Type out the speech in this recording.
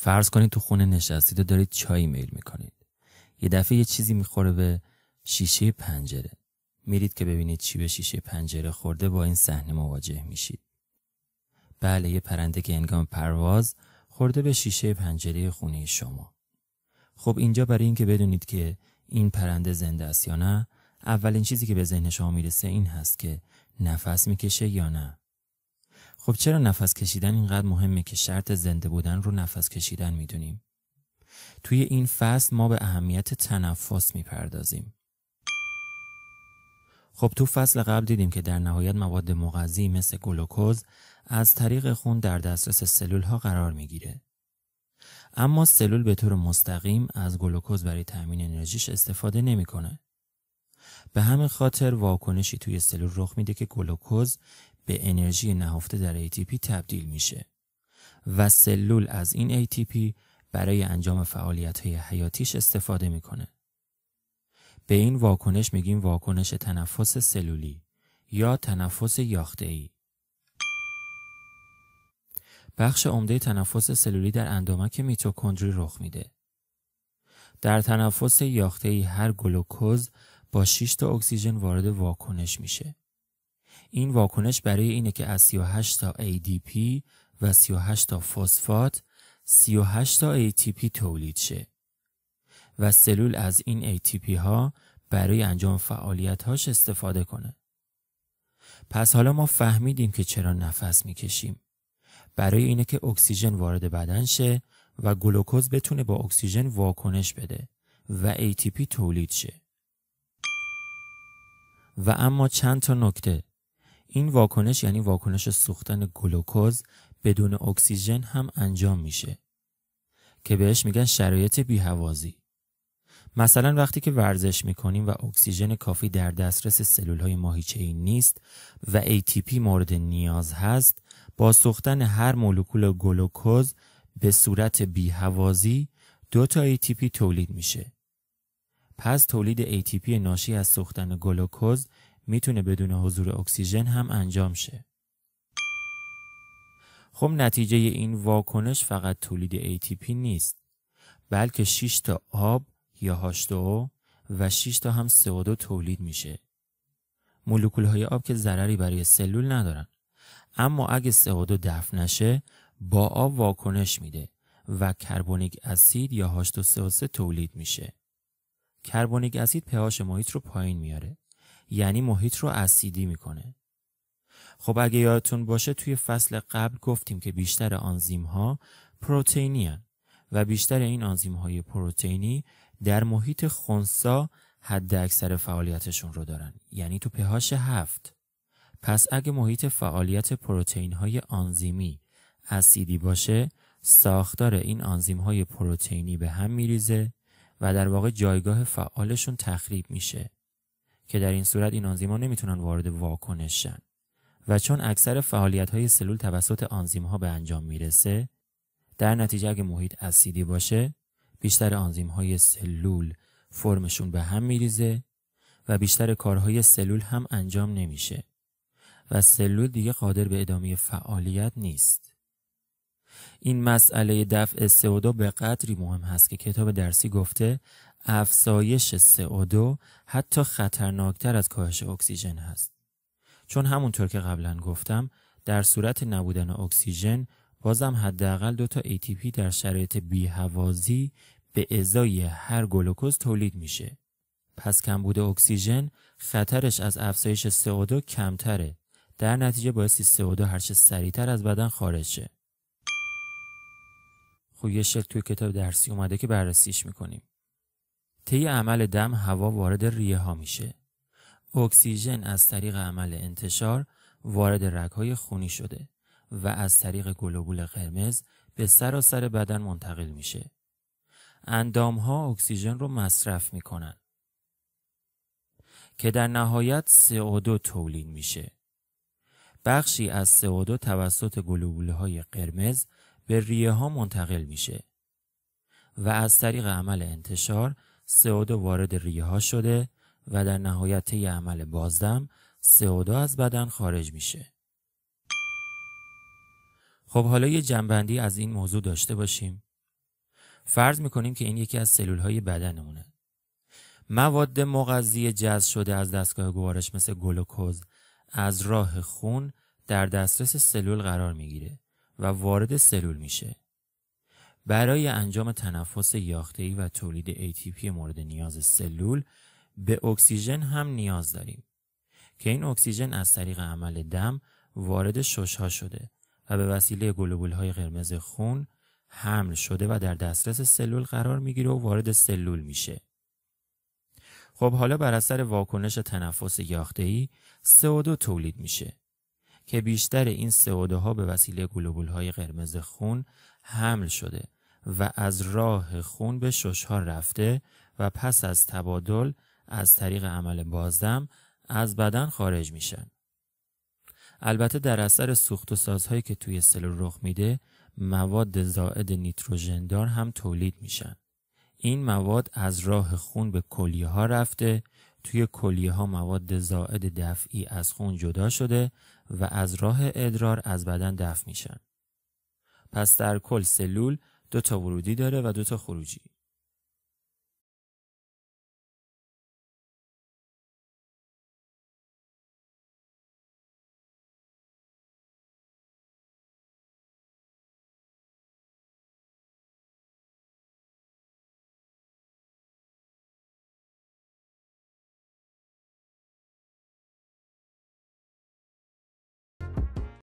فرض کنید تو خونه نشستید و دارید چای میل میکنید یه دفعه یه چیزی میخوره به شیشه پنجره میرید که ببینید چی به شیشه پنجره خورده با این صحنه مواجه میشید. بله یه پرنده که انگام پرواز خورده به شیشه پنجره خونه شما. خب اینجا برای اینکه بدونید که این پرنده زنده است یا نه اولین چیزی که به ذهن شما میرسه این هست که نفس میکشه یا نه. خب چرا نفس کشیدن اینقدر مهمه که شرط زنده بودن رو نفس کشیدن میدونیم؟ توی این فصل ما به اهمیت تنفس میپردازیم. خب تو فصل قبل دیدیم که در نهایت مواد مغذی مثل گلوکوز از طریق خون در دسترس سلول ها قرار گیره. اما سلول به طور مستقیم از گلوکوز برای تأمین انرژیش استفاده نمیکنه. به همین خاطر واکنشی توی سلول رخ میده که گلوکوز به انرژی نهفته در ATP تبدیل میشه و سلول از این ATP برای انجام فعالیت های حیاتیش استفاده میکنه. به این واکنش میگیم واکنش تنفس سلولی یا تنفس یاخته ای. بخش عمده تنفس سلولی در اندامک میتوکندری رخ میده. در تنفس یاخته ای هر گلوکوز با 6 تا اکسیژن وارد واکنش میشه. این واکنش برای اینه که از 38 تا ADP و 38 تا فسفات 38 تا ATP تولید شه. و سلول از این ATP ها برای انجام فعالیت هاش استفاده کنه. پس حالا ما فهمیدیم که چرا نفس میکشیم. برای اینه که اکسیژن وارد بدن شه و گلوکوز بتونه با اکسیژن واکنش بده و ATP تولید شه. و اما چند تا نکته این واکنش یعنی واکنش سوختن گلوکوز بدون اکسیژن هم انجام میشه که بهش میگن شرایط بیهوازی مثلا وقتی که ورزش میکنیم و اکسیژن کافی در دسترس سلول های ماهیچه ای نیست و ATP مورد نیاز هست با سوختن هر مولکول گلوکوز به صورت بیهوازی دو تا ATP تولید میشه پس تولید ATP ناشی از سوختن گلوکوز میتونه بدون حضور اکسیژن هم انجام شه خب نتیجه این واکنش فقط تولید ATP نیست بلکه 6 تا آب یا هاشتو و 6 تا هم co تولید میشه. مولکول های آب که ضرری برای سلول ندارن. اما اگه CO2 دفع نشه با آب واکنش میده و کربونیک اسید یا هاشتو 2 co 3 تولید میشه. کربونیک اسید پهاش محیط رو پایین میاره. یعنی محیط رو اسیدی میکنه. خب اگه یادتون باشه توی فصل قبل گفتیم که بیشتر آنزیم ها پروتئینی و بیشتر این آنزیم های پروتئینی در محیط خونسا حد اکثر فعالیتشون رو دارن یعنی تو پهاش هفت پس اگه محیط فعالیت پروتئین های آنزیمی اسیدی باشه ساختار این آنزیم های پروتئینی به هم میریزه و در واقع جایگاه فعالشون تخریب میشه که در این صورت این آنزیما نمیتونن وارد واکنشن و چون اکثر فعالیت های سلول توسط آنزیم ها به انجام میرسه در نتیجه اگه محیط اسیدی باشه بیشتر آنزیم های سلول فرمشون به هم میریزه و بیشتر کارهای سلول هم انجام نمیشه و سلول دیگه قادر به ادامه فعالیت نیست. این مسئله دفع CO2 به قدری مهم هست که کتاب درسی گفته افزایش CO2 حتی خطرناکتر از کاهش اکسیژن هست. چون همونطور که قبلا گفتم در صورت نبودن اکسیژن بازم حداقل دو تا ATP در شرایط بیهوازی به ازای هر گلوکوز تولید میشه. پس کمبود اکسیژن خطرش از افزایش CO2 کمتره. در نتیجه باعثی CO2 هرچه سریعتر از بدن خارج شه. خب یه شکل توی کتاب درسی اومده که بررسیش میکنیم. طی عمل دم هوا وارد ریه ها میشه. اکسیژن از طریق عمل انتشار وارد رگهای خونی شده. و از طریق گلوبول قرمز به سراسر سر بدن منتقل میشه. اندام ها اکسیژن رو مصرف میکنن که در نهایت CO2 تولید میشه. بخشی از CO2 توسط گلوبول های قرمز به ریه ها منتقل میشه و از طریق عمل انتشار CO2 وارد ریه ها شده و در نهایت عمل بازدم CO2 از بدن خارج میشه. خب حالا یه جنبندی از این موضوع داشته باشیم فرض میکنیم که این یکی از سلول های بدنمونه مواد مغذی جذب شده از دستگاه گوارش مثل گلوکوز از راه خون در دسترس سلول قرار میگیره و وارد سلول میشه برای انجام تنفس یاختهی و تولید ATP مورد نیاز سلول به اکسیژن هم نیاز داریم که این اکسیژن از طریق عمل دم وارد ششها شده و به وسیله گلوبول های قرمز خون حمل شده و در دسترس سلول قرار میگیره و وارد سلول میشه. خب حالا بر اثر واکنش تنفس یاخته CO2 تولید میشه که بیشتر این CO2 ها به وسیله گلوبول های قرمز خون حمل شده و از راه خون به ششها رفته و پس از تبادل از طریق عمل بازدم از بدن خارج میشن. البته در اثر سوخت و سازهایی که توی سلول رخ میده مواد زائد نیتروژندار هم تولید میشن این مواد از راه خون به کلیه ها رفته توی کلیه ها مواد زائد دفعی از خون جدا شده و از راه ادرار از بدن دفع میشن پس در کل سلول دو تا ورودی داره و دو تا خروجی